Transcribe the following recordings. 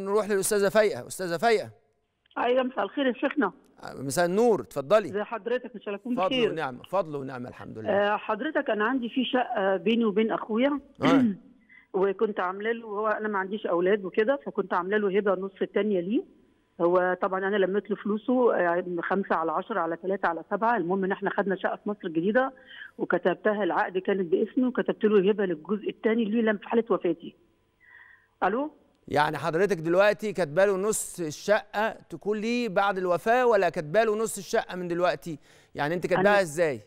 نروح للاستاذه فايقه استاذه فايقه ايوه مساء الخير يا شيخنا آه، مساء النور اتفضلي زي حضرتك ان شاء الله تكون بخير فضل ونعمه فضل ونعمه الحمد لله آه حضرتك انا عندي في شقه بيني وبين اخويا آه. وكنت عامله له هو انا ما عنديش اولاد وكده فكنت عامله له هبه نص الثانيه ليه هو طبعا انا لميت له فلوسه آه، خمسه على 10 على ثلاثه على سبعه المهم ان احنا خدنا شقه في مصر الجديده وكتبتها العقد كانت باسمه وكتبت له الهبه للجزء الثاني ليه لم في حاله وفاتي الو يعني حضرتك دلوقتي له نص الشقه تكون ليه بعد الوفاه ولا له نص الشقه من دلوقتي يعني انت كاتباها ازاي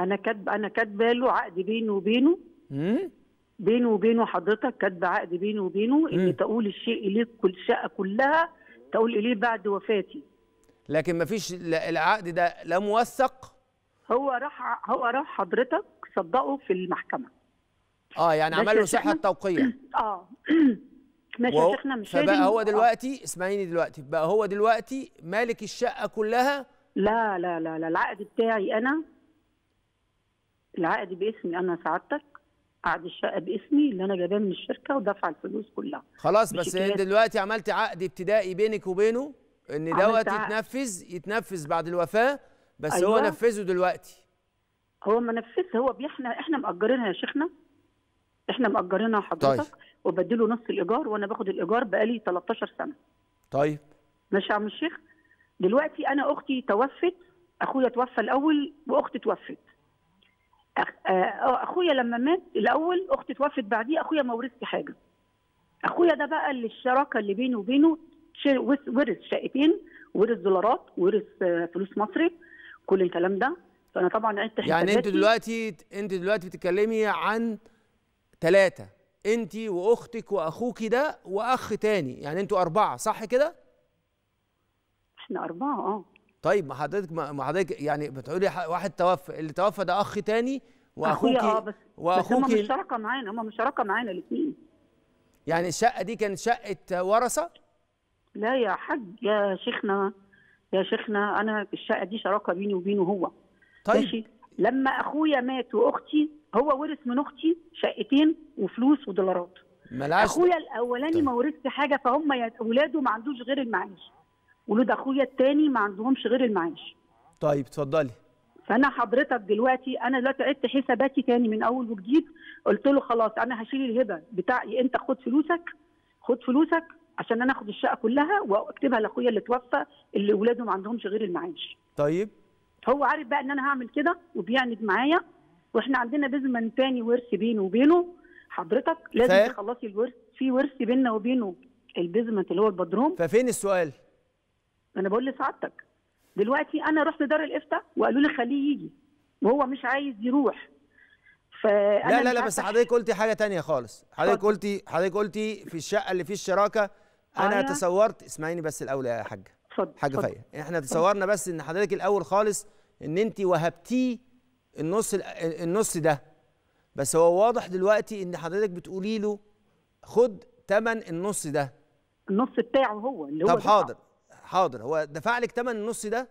انا كاتب انا كاتبه له عقد بيني وبينه امم بينه وبينه حضرتك كاتبه عقد بيني وبينه ان تقول الشيء اليه كل الشقه كلها تقول اليه بعد وفاتي لكن ما فيش العقد ده لا موثق هو راح هو راح حضرتك صدقه في المحكمه اه يعني عمل له صحه توقيع اه شيخنا مش فبقى هو آه. دلوقتي اسمعيني دلوقتي بقى هو دلوقتي مالك الشقه كلها لا لا لا لا العقد بتاعي انا العقد باسمي انا سعادتك عقد الشقه باسمي اللي انا جايباه من الشركه ودفع الفلوس كلها خلاص بس انت دلوقتي عملت عقد ابتدائي بينك وبينه ان دوت يتنفذ يتنفذ بعد الوفاه بس أيوة. هو نفذه دلوقتي هو ما نفذ هو احنا احنا مأجرينها يا شيخنا احنا مأجرينها حضرتك طيب. وبديله نص الايجار وانا باخد الايجار بقالي 13 سنه طيب ماشي يا عم الشيخ دلوقتي انا اختي توفت اخويا توفى الاول واختي توفت أخ... آه، اخويا لما مات الاول اختي توفت بعديه اخويا ما ورثش حاجه اخويا ده بقى اللي الشراكه اللي بينه وبينه ورث شقتين ورث دولارات ورث آه، فلوس مصري كل الكلام ده فانا طبعا عدت يعني انت دلوقتي انت دلوقتي بتتكلمي عن ثلاثه انت واختك واخوك ده واخ تاني يعني انتوا اربعه صح كده احنا اربعه اه طيب ما حضرتك ما حضرتك يعني بتقولي واحد توفى اللي توفى ده اخ تاني واخوكي اه بس واخوكي بس هم مشتركه معانا هم مشتركه معانا الاثنين يعني الشقه دي كانت شقه ورثه لا يا حاج يا شيخنا يا شيخنا انا الشقه دي شراكه بيني وبينه هو طيب ماشي لما اخويا مات واختي هو ورث من اختي شقتين وفلوس ودولارات اخويا الاولاني طيب. ما ورثش حاجه فهم يا اولاده ما عندوش غير المعاش ولاد اخويا الثاني ما عندهمش غير المعاش طيب اتفضلي فانا حضرتك دلوقتي انا دلوقتي عدت حساباتي ثاني من اول وجديد قلت له خلاص انا هشيل الهبه بتاعي انت خد فلوسك خد فلوسك عشان انا اخد الشقه كلها واكتبها لاخويا اللي توفى اللي اولاده ما عندهمش غير المعاش طيب هو عارف بقى ان انا هعمل كده وبيعند معايا واحنا عندنا بزمن تاني ورث بينه وبينه حضرتك لازم ف... تخلصي الورث في ورث بيننا وبينه البيزمنت اللي هو البدروم ففين السؤال؟ انا بقول لسعادتك دلوقتي انا رحت دار الافتاء وقالوا لي خليه يجي وهو مش عايز يروح فانا لا لا لا بس حضرتك قلتي حاجه تانية خالص حضرتك قلتي حضرتك قلتي في الشقه اللي فيه الشراكه انا آه. أيوة. تصورت اسمعيني بس الاول يا حاجه اتفضل حاجه فايه احنا تصورنا بس ان حضرتك الاول خالص ان انت وهبتيه النص النص ده بس هو واضح دلوقتي ان حضرتك بتقولي له خد ثمن النص ده النص بتاعه هو اللي طب هو طب حاضر حاضر هو دفع لك ثمن النص ده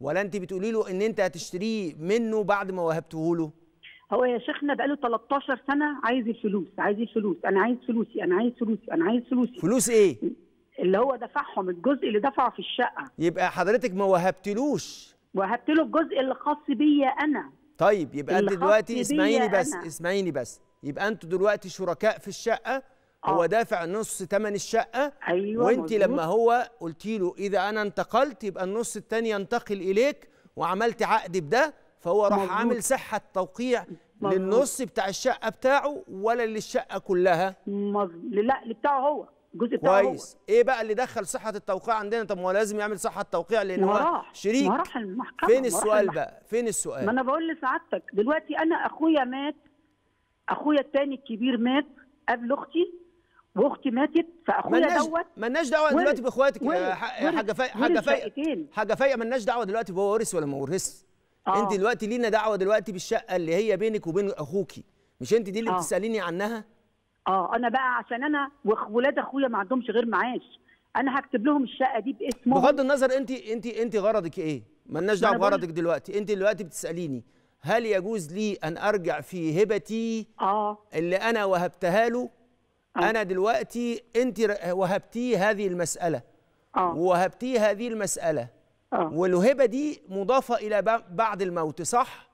ولا انت بتقولي له ان انت هتشتريه منه بعد ما وهبته له هو يا شيخنا بقاله 13 سنه عايز الفلوس عايز الفلوس انا عايز فلوسي انا عايز فلوسي انا عايز فلوسي فلوس ايه اللي هو دفعهم الجزء اللي دفعه في الشقه يبقى حضرتك ما وهبتلوش وهبت له الجزء اللي خاص بيا انا طيب يبقى انت دلوقتي اسمعيني بس أنا. اسمعيني بس يبقى انتوا دلوقتي شركاء في الشقه آه. هو دافع نص ثمن الشقه أيوة وانت لما هو قلتي له اذا انا انتقلت يبقى النص الثاني ينتقل اليك وعملت عقد بده فهو راح عامل صحه توقيع للنص بتاع الشقه بتاعه ولا للشقه كلها مز... لا بتاعه هو الجزء بتاعه كويس ايه بقى اللي دخل صحه التوقيع عندنا طب ما هو لازم يعمل صحه التوقيع لان هو شريك ما راح المحكمه فين السؤال بقى فين السؤال ما انا بقول لسعادتك دلوقتي انا اخويا مات اخويا الثاني الكبير مات قبل اختي واختي ماتت فاخويا دوت مالناش آه، دعوه دلوقتي باخواتك يا حاجه فايق حاجه فايق حاجه فايق مالناش دعوه دلوقتي هو ورث ولا ما ورث آه. انت دلوقتي لينا دعوه دلوقتي بالشقه اللي هي بينك وبين اخوكي مش انت دي اللي آه. بتساليني عنها اه انا بقى عشان انا وولاد اخويا ما عندهمش غير معاش انا هكتب لهم الشقه دي باسمهم بغض النظر انت انت انت غرضك ايه مالناش دعوه بغرضك دلوقتي انت دلوقتي بتساليني هل يجوز لي ان ارجع في هبتي اه اللي انا وهبتها له آه. انا دلوقتي انت وهبتي هذه المساله اه وهبتي هذه المساله آه. والهبه دي مضافه الى بعد الموت صح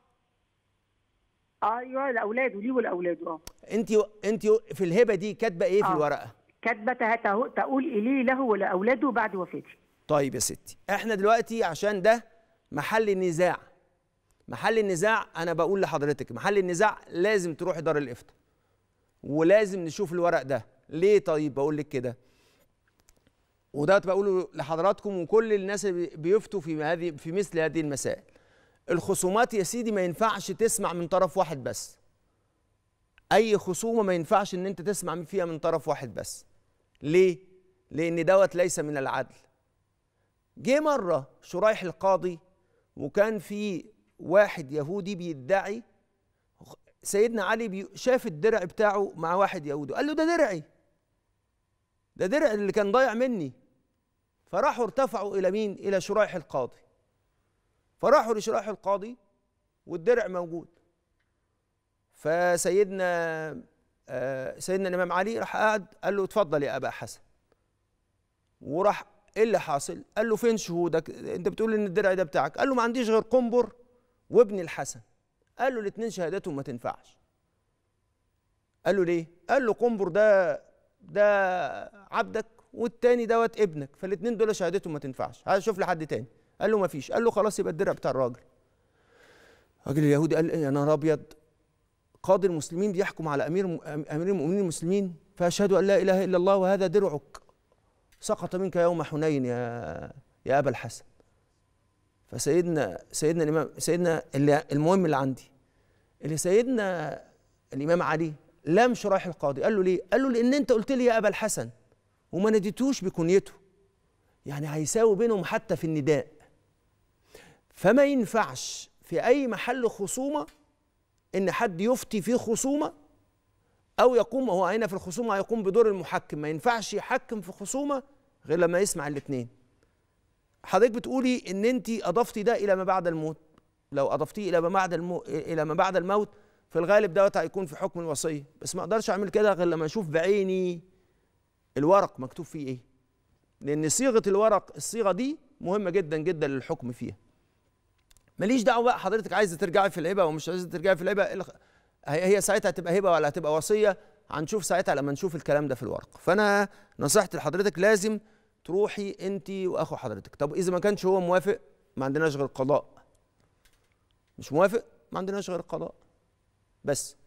ايوه لاولاده ليه ولاولاده اه انت انت في الهبه دي كاتبه ايه آه. في الورقه كاتبه تقول اليه له ولاولاده بعد وفاتي طيب يا ستي احنا دلوقتي عشان ده محل النزاع محل النزاع انا بقول لحضرتك محل النزاع لازم تروح دار الافتاء ولازم نشوف الورق ده ليه طيب بقول لك كده وده بقوله لحضراتكم وكل الناس اللي بيفتوا في هذه في مثل هذه المسائل الخصومات يا سيدي ما ينفعش تسمع من طرف واحد بس اي خصومه ما ينفعش ان انت تسمع فيها من طرف واحد بس ليه لان دوت ليس من العدل جه مره شرايح القاضي وكان في واحد يهودي بيدعي سيدنا علي شاف الدرع بتاعه مع واحد يهودي قال له ده درعي ده درع اللي كان ضايع مني فراحوا ارتفعوا الى مين الى شرايح القاضي فراحوا لشراح القاضي والدرع موجود فسيدنا آه، سيدنا الامام علي راح قعد قال له اتفضل يا ابا حسن وراح ايه اللي حاصل قال له فين شهودك انت بتقول ان الدرع ده بتاعك قال له ما عنديش غير قنبر وابن الحسن قال له الاثنين شهادتهم ما تنفعش قال له ليه قال له قنبر ده ده عبدك والتاني دوت ابنك فالاثنين دول شهادتهم ما تنفعش عايز اشوف لحد تاني قال له ما فيش قال له خلاص يبقى الدرع بتاع الراجل الراجل اليهودي قال يا نهار ابيض قاضي المسلمين بيحكم على امير امير المؤمنين المسلمين فاشهد ان لا اله الا الله وهذا درعك سقط منك يوم حنين يا يا ابا الحسن فسيدنا سيدنا الامام سيدنا اللي المهم اللي عندي اللي سيدنا الامام علي لم شرايح القاضي قال له ليه قال له لان انت قلت لي يا ابا الحسن وما ناديتوش بكنيته يعني هيساوي بينهم حتى في النداء فما ينفعش في أي محل خصومة إن حد يفتي في خصومة أو يقوم هو هنا في الخصومة هيقوم بدور المحكم ما ينفعش يحكم في خصومة غير لما يسمع الاثنين حضرتك بتقولي إن أنت أضفتي ده إلى ما بعد الموت لو أضفتيه إلى ما بعد المو... إلى ما بعد الموت في الغالب دوت هيكون في حكم الوصية بس ما أقدرش أعمل كده غير لما أشوف بعيني الورق مكتوب فيه إيه لأن صيغة الورق الصيغة دي مهمة جدا جدا للحكم فيها ماليش دعوه بقى حضرتك عايزه ترجعي في الهبه ومش عايزه ترجعي في الهبه هي هي ساعتها هتبقى هبه ولا هتبقى وصيه هنشوف ساعتها لما نشوف الكلام ده في الورق فانا نصيحتي لحضرتك لازم تروحي انت واخو حضرتك طب اذا ما كانش هو موافق ما عندناش غير قضاء مش موافق ما عندناش غير قضاء بس